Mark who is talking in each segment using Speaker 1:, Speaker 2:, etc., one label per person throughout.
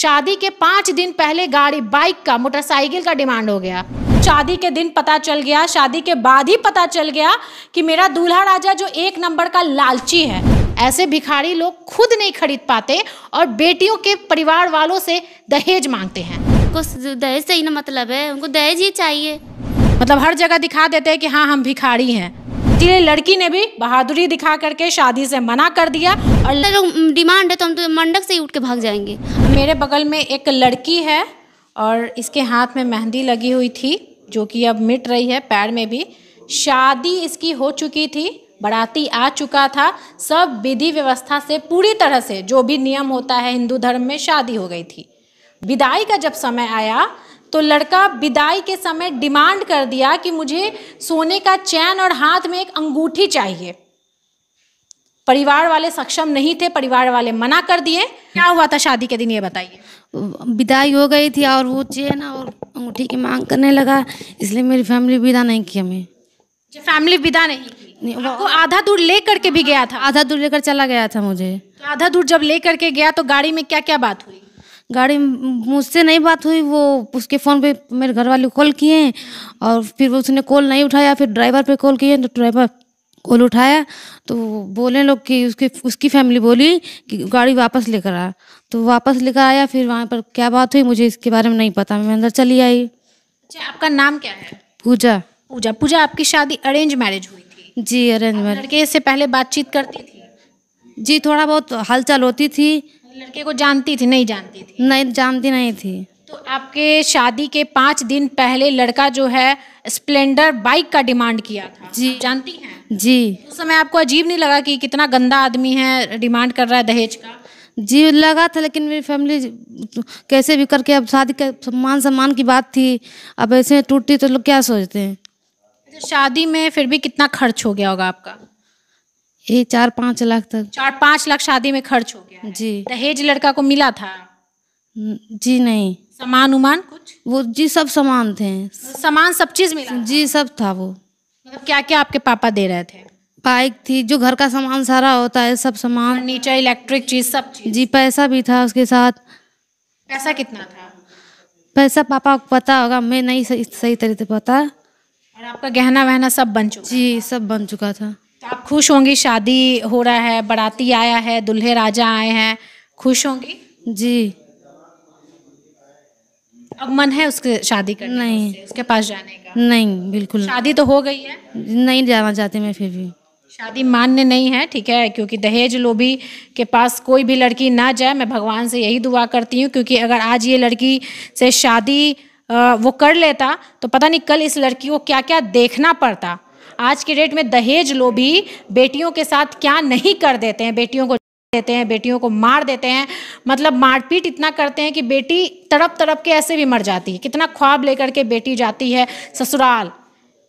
Speaker 1: शादी के पांच दिन पहले गाड़ी बाइक का मोटरसाइकिल का डिमांड हो गया शादी के दिन पता चल गया शादी के बाद ही पता चल गया कि मेरा दूल्हा राजा जो एक नंबर का लालची है ऐसे भिखारी लोग खुद नहीं खरीद पाते और बेटियों के परिवार वालों से दहेज मांगते हैं उनको दहेज से ही ना मतलब है उनको दहेज ही चाहिए मतलब हर जगह दिखा देते हैं कि हाँ हम भिखारी हैं इसीलिए लड़की ने भी बहादुरी दिखा करके शादी से मना कर दिया और डिमांड है तो हम तो मंडप से ही उठ के भाग जाएंगे मेरे बगल में एक लड़की है और इसके हाथ में मेहंदी लगी हुई थी जो कि अब मिट रही है पैर में भी शादी इसकी हो चुकी थी बराती आ चुका था सब विधि व्यवस्था से पूरी तरह से जो भी नियम होता है हिंदू धर्म में शादी हो गई थी विदाई का जब समय आया तो लड़का विदाई के समय डिमांड कर दिया कि मुझे सोने का चैन और हाथ में एक अंगूठी चाहिए परिवार वाले सक्षम नहीं थे परिवार वाले मना कर दिए क्या हुआ था शादी के दिन ये बताइए
Speaker 2: विदाई हो गई थी और वो चैन और अंगूठी की मांग करने लगा इसलिए मेरी फैमिली विदा नहीं की हमें
Speaker 1: फैमिली विदा नहीं की वो आधा दूर ले करके भी गया था आधा दूर लेकर चला गया था मुझे तो आधा दूर जब ले करके गया तो गाड़ी में क्या क्या बात हुई
Speaker 2: गाड़ी मुझसे नहीं बात हुई वो उसके फ़ोन पे मेरे घर वाले कॉल किए हैं और फिर उसने कॉल नहीं उठाया फिर ड्राइवर पे कॉल किए तो ड्राइवर कॉल उठाया तो बोले लोग कि उसकी उसकी फैमिली बोली कि गाड़ी वापस लेकर आ तो वापस लेकर आया फिर वहाँ पर क्या बात हुई मुझे इसके बारे में नहीं पता मैं अंदर चली आई अच्छा
Speaker 1: आपका नाम क्या है पूजा पूजा पूजा आपकी शादी अरेंज मैरिज हुई थी जी अरेंज मैरिज लड़के से पहले बातचीत करती थी जी थोड़ा बहुत हलचल होती थी लड़के को जानती थी नहीं जानती थी नहीं जानती नहीं थी तो आपके शादी के पाँच दिन पहले लड़का जो है स्प्लेंडर बाइक का डिमांड किया था जी जानती हैं जी उस समय आपको अजीब नहीं लगा कि कितना गंदा आदमी है डिमांड कर रहा है दहेज का जी लगा था लेकिन मेरी फैमिली
Speaker 2: कैसे भी करके अब शादी का सम्मान सम्मान की बात थी अब ऐसे टूटती तो लोग क्या
Speaker 1: सोचते हैं अच्छा, शादी में फिर भी कितना खर्च हो गया होगा आपका ये चार पाँच लाख तक चार पाँच लाख शादी में खर्च हो गया जी दहेज लड़का को मिला था जी नहीं सामान उमान कुछ वो जी सब सामान थे सामान सब चीज
Speaker 2: मिला जी सब था वो मतलब क्या क्या आपके पापा दे रहे थे बाइक थी जो घर का सामान सारा होता है सब सामान नीचे इलेक्ट्रिक चीज सब चीज जी पैसा भी था उसके साथ
Speaker 1: पैसा कितना था
Speaker 2: पैसा पापा को पता होगा मैं नहीं सही, सही तरीके से पता और
Speaker 1: आपका गहना वहना सब बन चुका जी सब बन चुका था आप खुश होंगी शादी हो रहा है बराती आया है दुल्हे राजा आए हैं खुश होंगी जी अब मन है उसके शादी करने नहीं उसके पास जाने का नहीं बिल्कुल
Speaker 2: शादी तो हो गई है नहीं जाना चाहती मैं फिर भी
Speaker 1: शादी मान्य नहीं है ठीक है क्योंकि दहेज लोभी के पास कोई भी लड़की ना जाए मैं भगवान से यही दुआ करती हूँ क्योंकि अगर आज ये लड़की से शादी वो कर लेता तो पता नहीं कल इस लड़की को क्या क्या देखना पड़ता आज के डेट में दहेज लोभी बेटियों के साथ क्या नहीं कर देते हैं बेटियों को देते हैं बेटियों को मार देते हैं मतलब मारपीट इतना करते हैं कि बेटी तड़प तड़प के ऐसे भी मर जाती है कितना ख्वाब लेकर के बेटी जाती है ससुराल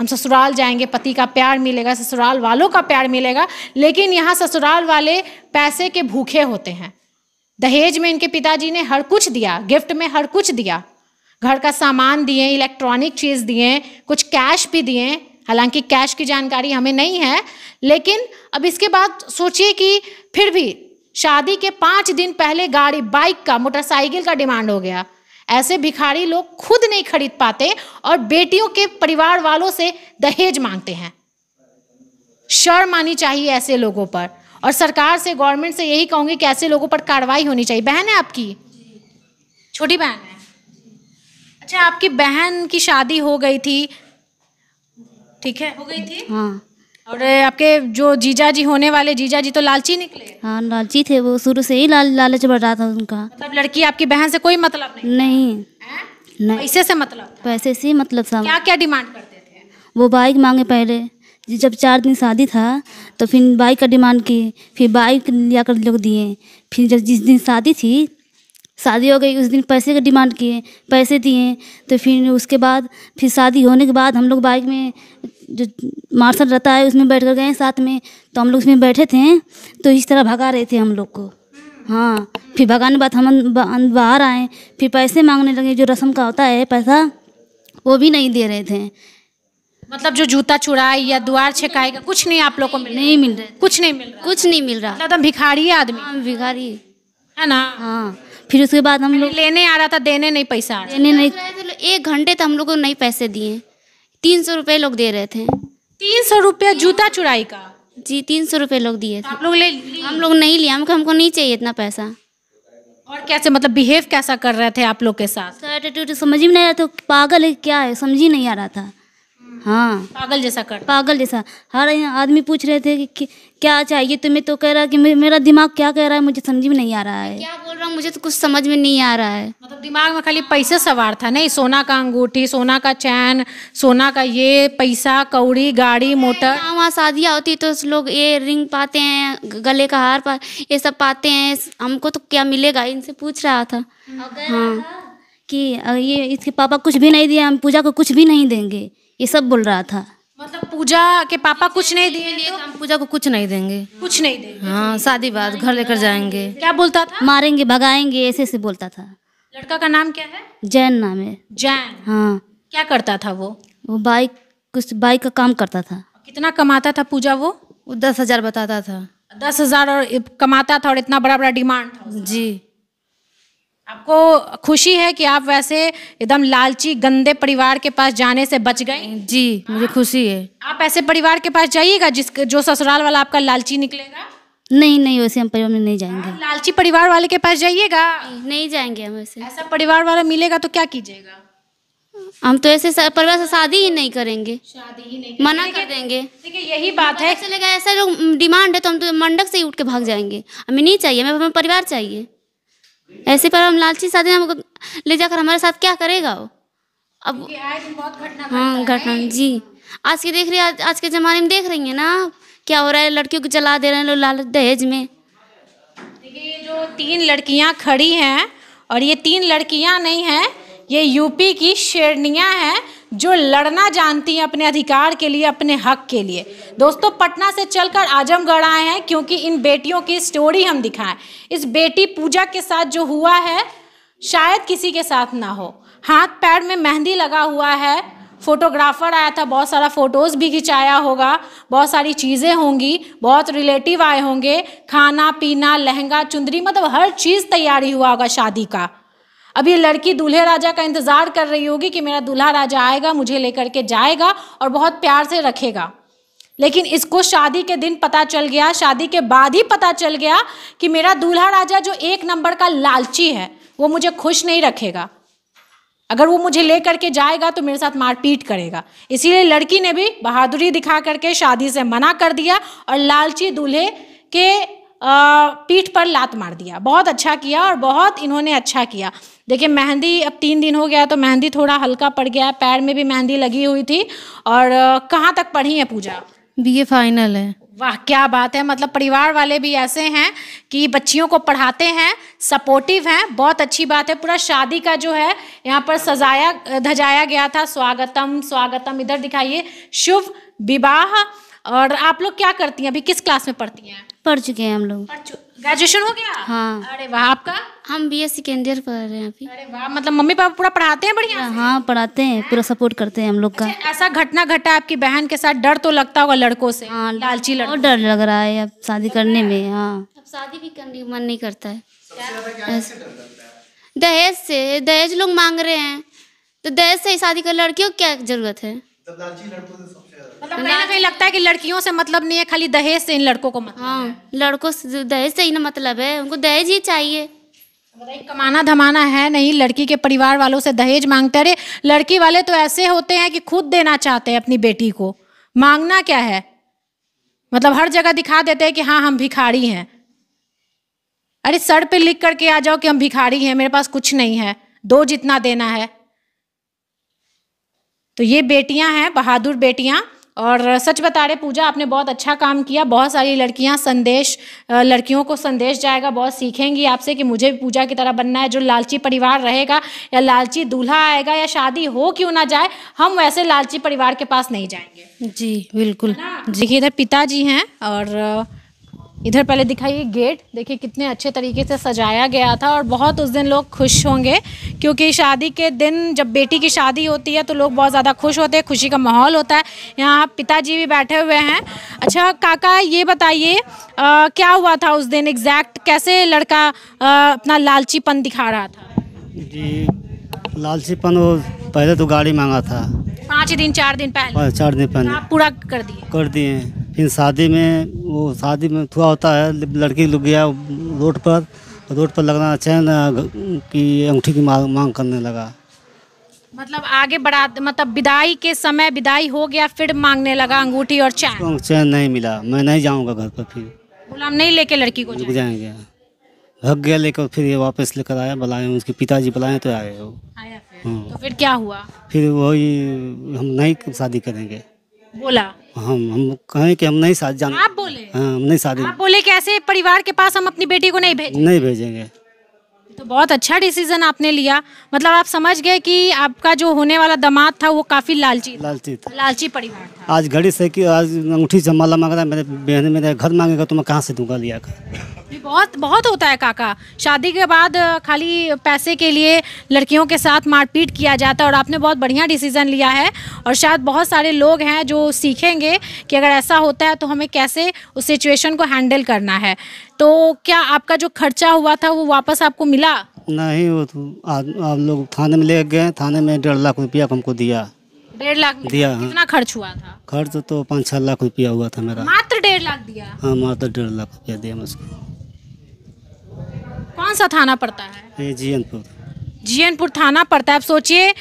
Speaker 1: हम ससुराल जाएंगे पति का प्यार मिलेगा ससुराल वालों का प्यार मिलेगा लेकिन यहाँ ससुराल वाले पैसे के भूखे होते हैं दहेज में इनके पिताजी ने हर कुछ दिया गिफ्ट में हर कुछ दिया घर का सामान दिए इलेक्ट्रॉनिक चीज़ दिए कुछ कैश भी दिए हालांकि कैश की जानकारी हमें नहीं है लेकिन अब इसके बाद सोचिए कि फिर भी शादी के पाँच दिन पहले गाड़ी बाइक का मोटरसाइकिल का डिमांड हो गया ऐसे भिखारी लोग खुद नहीं खरीद पाते और बेटियों के परिवार वालों से दहेज मांगते हैं शर्म आनी चाहिए ऐसे लोगों पर और सरकार से गवर्नमेंट से यही कहूंगी कि ऐसे लोगों पर कार्रवाई होनी चाहिए बहन है आपकी छोटी बहन है अच्छा आपकी बहन की शादी हो गई थी ठीक है हो गई थी हाँ और आपके जो जीजा जी होने वाले
Speaker 3: जीजा जी तो लालची निकले हाँ लालची थे वो शुरू से ही लाल लालच बढ़ रहा था उनका मतलब
Speaker 1: लड़की आपकी बहन से
Speaker 3: कोई मतलब नहीं नहीं, नहीं। पैसे से मतलब पैसे से मतलब सब क्या क्या डिमांड करते थे वो बाइक मांगे पहले जब चार दिन शादी था तो फिर बाइक का डिमांड किए फिर बाइक लिया कर लोग दिए फिर जब जिस दिन शादी थी शादी हो गई उस दिन पैसे का डिमांड किए पैसे दिए तो फिर उसके बाद फिर शादी होने के बाद हम लोग बाइक में जो मार्शल रहता है उसमें बैठ कर गए साथ में तो हम लोग उसमें बैठे थे तो इस तरह भगा रहे थे हम लोग को हाँ फिर भगाने के बाद हम बाहर आए फिर पैसे मांगने लगे जो रस्म का होता है पैसा वो भी नहीं दे रहे थे
Speaker 1: मतलब जो जूता चुराए या द्वार का कुछ नहीं आप लोग को मिल नहीं मिल रहा कुछ नहीं मिल रहा कुछ नहीं मिल रहा मतलब भिखारी आदमी हाँ, भिखारी है ना हाँ
Speaker 3: फिर उसके बाद हम लोग लेने आ रहा था देने नहीं पैसा देने नहीं तो एक घंटे तो हम लोग को नहीं पैसे दिए तीन सौ रुपये लोग दे रहे थे तीन सौ रुपया जूता चुराई का जी तीन सौ रुपये लोग दिए तो थे आप लोग ले हम लोग नहीं लिया हमको हमको नहीं चाहिए इतना पैसा और कैसे मतलब बिहेव कैसा कर रहे थे आप लोग के साथ एटीट्यूड समझ में नहीं आ रहा था तो पागल है क्या है समझ ही नहीं आ रहा था हाँ पागल जैसा कर पागल जैसा हर आदमी पूछ रहे थे कि क्या चाहिए
Speaker 1: तुम्हें तो कह रहा कि मेरा दिमाग
Speaker 3: क्या कह रहा है मुझे समझ में नहीं आ रहा है क्या
Speaker 1: रहा मुझे तो कुछ समझ में नहीं आ रहा है मतलब दिमाग में खाली पैसे सवार था नहीं सोना का अंगूठी सोना का चैन सोना का ये पैसा कौड़ी गाड़ी मोटर वहाँ शादियाँ होती तो लोग ये रिंग पाते
Speaker 3: हैं गले का हार पा ये सब पाते हैं हमको तो क्या मिलेगा इनसे पूछ रहा था हाँ कि ये इसके पापा कुछ भी नहीं दिया हम पूजा को कुछ भी नहीं देंगे ये सब बोल रहा था पूजा के पापा कुछ नहीं दिए तो हम पूजा को कुछ नहीं देंगे कुछ नहीं देंगे हाँ शादी बाद घर लेकर जाएंगे क्या बोलता था मारेंगे भगाएंगे ऐसे ऐसे बोलता था लड़का का नाम क्या है जैन नाम है जैन हाँ क्या करता था वो वो बाइक कुछ बाइक का काम करता था कितना
Speaker 1: कमाता था पूजा वो दस हजार बताता था दस हजार और कमाता था और इतना बड़ा बड़ा डिमांड था जी आपको खुशी है कि आप वैसे एकदम लालची गंदे परिवार के पास जाने से बच गए जी मुझे खुशी है आप ऐसे परिवार के पास जाइएगा जिस जो ससुराल वाला आपका लालची निकलेगा नहीं
Speaker 3: नहीं वैसे हम परिवार में नहीं जाएंगे
Speaker 1: लालची परिवार वाले के पास जाइएगा
Speaker 3: नहीं जाएंगे हम ऐसे ऐसा परिवार वाला मिलेगा तो क्या कीजिएगा हम तो ऐसे परिवार से शादी ही नहीं करेंगे
Speaker 2: शादी ही नहीं मना कर
Speaker 3: देंगे देखिए यही बात है ऐसा लोग डिमांड है तो हम तो मंडक से ही उठ के भाग जाएंगे हमें नहीं चाहिए हमें परिवार चाहिए ऐसे पर हम लालची शादी हमको ले जाकर हमारे साथ क्या करेगा वो
Speaker 1: अब हाँ
Speaker 3: घटना जी आज के देख रही आज, आज के ज़माने में देख रही है ना क्या हो रहा है लड़कियों को जला दे रहे हैं
Speaker 1: लोग दहेज में देखिए ये जो तीन लड़कियां खड़ी हैं और ये तीन लड़कियां नहीं हैं ये यूपी की शेरनियाँ हैं जो लड़ना जानती हैं अपने अधिकार के लिए अपने हक के लिए दोस्तों पटना से चलकर आजमगढ़ आए हैं क्योंकि इन बेटियों की स्टोरी हम दिखाएं इस बेटी पूजा के साथ जो हुआ है शायद किसी के साथ ना हो हाथ पैर में मेहंदी लगा हुआ है फोटोग्राफर आया था बहुत सारा फ़ोटोज़ भी खिंचाया होगा बहुत सारी चीज़ें होंगी बहुत रिलेटिव आए होंगे खाना पीना लहंगा चुंदरी मतलब हर चीज़ तैयारी हुआ होगा शादी का अब ये लड़की दूल्हे राजा का इंतज़ार कर रही होगी कि मेरा दूल्हा राजा आएगा मुझे लेकर के जाएगा और बहुत प्यार से रखेगा लेकिन इसको शादी के दिन पता चल गया शादी के बाद ही पता चल गया कि मेरा दूल्हा राजा जो एक नंबर का लालची है वो मुझे खुश नहीं रखेगा अगर वो मुझे ले करके जाएगा तो मेरे साथ मारपीट करेगा इसीलिए लड़की ने भी बहादुरी दिखा करके शादी से मना कर दिया और लालची दूल्हे के पीठ पर लात मार दिया बहुत अच्छा किया और बहुत इन्होंने अच्छा किया देखिए मेहंदी अब तीन दिन हो गया तो मेहंदी थोड़ा हल्का पड़ गया पैर में भी मेहंदी लगी हुई थी और कहाँ तक पढ़ी है पूजा
Speaker 2: बी ए फाइनल है
Speaker 1: वाह क्या बात है मतलब परिवार वाले भी ऐसे हैं कि बच्चियों को पढ़ाते हैं सपोर्टिव हैं बहुत अच्छी बात है पूरा शादी का जो है यहाँ पर सजाया धजाया गया था स्वागतम स्वागतम इधर दिखाइए शुभ विवाह और आप लोग क्या करती हैं अभी किस क्लास में पढ़ती हैं पढ़ चुके हैं हम लोग ग्रेजुएशन हो गया हाँ अरे वाह आपका हम बी एस सेकेंड ईयर पढ़ रहे हैं अभी अरे वाह मतलब मम्मी पापा पूरा पढ़ाते हैं बढ़िया हाँ
Speaker 3: पढ़ाते हैं पूरा सपोर्ट करते हैं हम लोग का अच्छा, ऐसा घटना घटा आपकी बहन के साथ डर तो लगता होगा लड़कों से हाँ लालची लड़को डर लग रहा है अब शादी करने में हाँ अब शादी भी करने मन नहीं करता है दहेज से दहेज लोग मांग रहे हैं तो दहेज से ही शादी कर लड़कियों क्या जरूरत है
Speaker 1: मतलब कहीं ना कहीं लगता है कि लड़कियों से मतलब नहीं है खाली दहेज से इन लड़कों को मतलब हाँ लड़कों से दहेज से ही ना मतलब है उनको दहेज ही चाहिए मतलब कमाना धमाना है नहीं लड़की के परिवार वालों से दहेज मांगते रहे लड़की वाले तो ऐसे होते हैं कि खुद देना चाहते हैं अपनी बेटी को मांगना क्या है मतलब हर जगह दिखा देते हैं कि हाँ हम भिखारी हैं अरे सर पे लिख करके आ जाओ कि हम भिखारी हैं मेरे पास कुछ नहीं है दो जितना देना है तो ये बेटियां हैं बहादुर बेटियां और सच बता रहे पूजा आपने बहुत अच्छा काम किया बहुत सारी लड़कियां संदेश लड़कियों को संदेश जाएगा बहुत सीखेंगी आपसे कि मुझे भी पूजा की तरह बनना है जो लालची परिवार रहेगा या लालची दूल्हा आएगा या शादी हो क्यों ना जाए हम वैसे लालची परिवार के पास नहीं जाएंगे जी बिल्कुल जी इधर पिताजी हैं और इधर पहले दिखाइए गेट देखिए कितने अच्छे तरीके से सजाया गया था और बहुत उस दिन लोग खुश होंगे क्योंकि शादी के दिन जब बेटी की शादी होती है तो लोग बहुत ज़्यादा खुश होते हैं खुशी का माहौल होता है यहाँ पिताजी भी बैठे हुए हैं अच्छा काका ये बताइए क्या हुआ था उस दिन एग्जैक्ट कैसे लड़का आ, अपना लालचीपन दिखा रहा था
Speaker 4: जी लालचीपन वो पहले तो गाड़ी मांगा था
Speaker 1: पाँच दिन चार दिन पहले हाँ,
Speaker 4: चार दिन पहले
Speaker 1: पूरा कर दिए
Speaker 4: कर दिए लेकिन शादी में वो शादी में थुआ होता है लड़की लुक गया रोड पर तो रोड पर लगना चैन की अंगूठी की मांग मांग करने लगा
Speaker 1: मतलब आगे बढ़ा मतलब विदाई के समय विदाई हो गया फिर मांगने लगा अंगूठी और चैन
Speaker 4: चैन नहीं मिला मैं नहीं जाऊंगा घर पर फिर
Speaker 1: गुलाम नहीं लेके लड़की को जाएंगे,
Speaker 4: जाएंगे। भग गया लेकर फिर ये वापस लेकर आया बुलाए उसके पिताजी बुलाए तो आए वो आया फिर हाँ। तो फिर क्या हुआ फिर वही हम नहीं शादी करेंगे बोला हम हम कहें कि हम नहीं शादी जान आप बोले हाँ हम नहीं शादी आप
Speaker 1: बोले कि ऐसे परिवार के पास हम अपनी बेटी को नहीं भेज
Speaker 4: नहीं भेजेंगे
Speaker 1: तो बहुत अच्छा डिसीजन आपने लिया मतलब आप समझ गए कि आपका जो होने वाला दामाद था वो काफी लालची लालची था लालची परिवार
Speaker 4: आज घड़ी से कि आज अंगूठी से माला मांग रहा है मेरे बहन मेरे घर मांगेगा तो मैं कहाँ से दूंगा लिया कर
Speaker 1: बहुत बहुत होता है काका शादी के बाद खाली पैसे के लिए लड़कियों के साथ मारपीट किया जाता है और आपने बहुत बढ़िया डिसीज़न लिया है और शायद बहुत सारे लोग हैं जो सीखेंगे कि अगर ऐसा होता है तो हमें कैसे उस सिचुएशन को हैंडल करना है तो क्या आपका जो खर्चा हुआ था वो वापस आपको मिला
Speaker 4: नहीं वो तो आप लोग थाने में ले गए थाने में डेढ़ लाख रुपया हमको दिया
Speaker 1: डेढ़ लाख दिया कितना खर्च हुआ था
Speaker 4: खर्च तो पाँच छह लाख रुपया हुआ था मेरा मात्र
Speaker 1: डेढ़ लाख दिया
Speaker 4: हाँ मात्र डेढ़ लाख रुपया दिया मुझको
Speaker 1: कौन सा थाना पड़ता
Speaker 4: है जीएनपुर
Speaker 1: जीएनपुर थाना पड़ता है आप सोचिए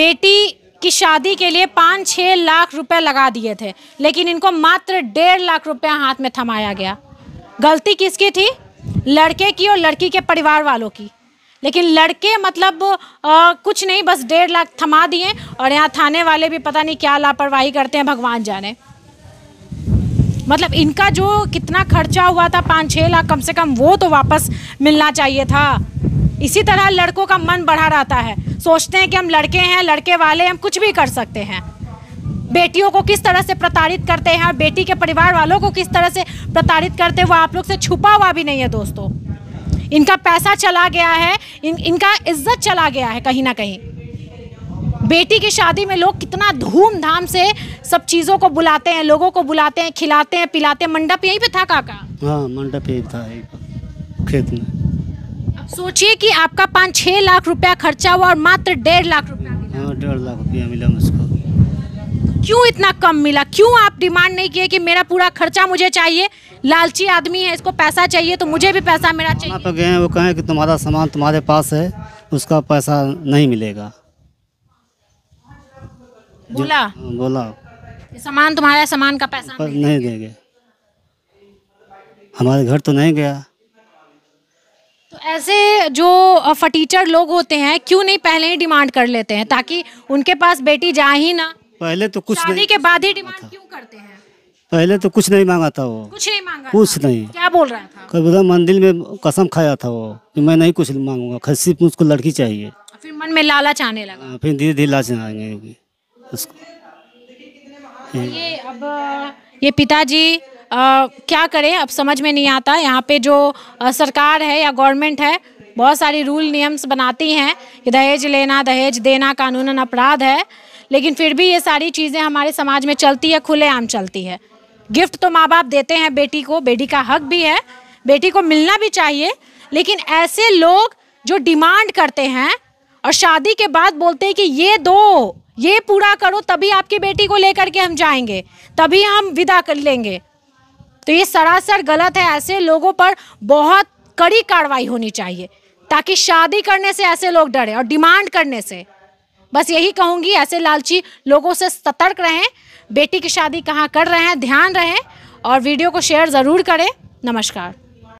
Speaker 1: बेटी की शादी के लिए पाँच छः लाख रुपए लगा दिए थे लेकिन इनको मात्र डेढ़ लाख रुपया हाथ में थमाया गया गलती किसकी थी लड़के की और लड़की के परिवार वालों की लेकिन लड़के मतलब आ, कुछ नहीं बस डेढ़ लाख थमा दिए और यहाँ थाने वाले भी पता नहीं क्या लापरवाही करते हैं भगवान जाने मतलब इनका जो कितना खर्चा हुआ था पाँच छः लाख कम से कम वो तो वापस मिलना चाहिए था इसी तरह लड़कों का मन बढ़ा रहता है सोचते हैं कि हम लड़के हैं लड़के वाले हम कुछ भी कर सकते हैं बेटियों को किस तरह से प्रताड़ित करते हैं बेटी के परिवार वालों को किस तरह से प्रताड़ित करते हैं वो आप लोग से छुपा हुआ भी नहीं है दोस्तों इनका पैसा चला गया है इन इनका इज्जत चला गया है कहीं ना कहीं बेटी की शादी में लोग कितना धूमधाम से सब चीज़ों को बुलाते हैं लोगों को बुलाते हैं खिलाते हैं पिलाते हैं मंडप यहीं पे था काका
Speaker 4: हाँ मंडप यहीं था खेत में
Speaker 1: सोचिए कि आपका पाँच छः लाख रुपया खर्चा हुआ और मात्र डेढ़ लाख रुपया
Speaker 4: हाँ डेढ़ लाख रुपया मिला मुझको
Speaker 1: क्यों इतना कम मिला क्यों आप डिमांड नहीं किए कि मेरा पूरा खर्चा मुझे चाहिए लालची आदमी है इसको पैसा चाहिए तो मुझे भी पैसा मेरा चाहिए तो गए
Speaker 4: हैं वो कहें कि तुम्हारा सामान तुम्हारे पास है उसका पैसा नहीं मिलेगा बोला हाँ, बोला
Speaker 1: सामान तुम्हारा सामान का पैसा
Speaker 4: पर नहीं। नहीं देंगे हमारे घर तो नहीं गया
Speaker 1: तो ऐसे जो फटीचर लोग होते हैं क्यों नहीं पहले ही डिमांड कर लेते हैं ताकि उनके पास बेटी जाए ही ना पहले तो कुछ शादी नहीं के बाद ही डिमांड अच्छा। क्यों करते हैं
Speaker 4: पहले तो कुछ नहीं मांगा था वो कुछ नहीं मांगा कुछ नहीं क्या बोल रहा था कबीरा मंदिर में कसम खाया था वो कि मैं नहीं कुछ मांगूंगा खसी मुझको लड़की चाहिए
Speaker 1: फिर मन में लालच आने लगा
Speaker 4: हाँ, फिर धीरे धीरे लालच आएंगे उसको तो
Speaker 1: ये अब ये पिताजी क्या करें अब समझ में नहीं आता यहाँ पे जो आ, सरकार है या गवर्नमेंट है बहुत सारी रूल नियम्स बनाती हैं कि दहेज लेना दहेज देना कानूनन अपराध है लेकिन फिर भी ये सारी चीज़ें हमारे समाज में चलती है खुलेआम चलती है गिफ्ट तो माँ बाप देते हैं बेटी को बेटी का हक भी है बेटी को मिलना भी चाहिए लेकिन ऐसे लोग जो डिमांड करते हैं और शादी के बाद बोलते हैं कि ये दो ये पूरा करो तभी आपकी बेटी को लेकर के हम जाएंगे तभी हम विदा कर लेंगे तो ये सरासर गलत है ऐसे लोगों पर बहुत कड़ी कार्रवाई होनी चाहिए ताकि शादी करने से ऐसे लोग डरे और डिमांड करने से बस यही कहूँगी ऐसे लालची लोगों से सतर्क रहें बेटी की शादी कहाँ कर रहे हैं ध्यान रहें और वीडियो को शेयर ज़रूर करें नमस्कार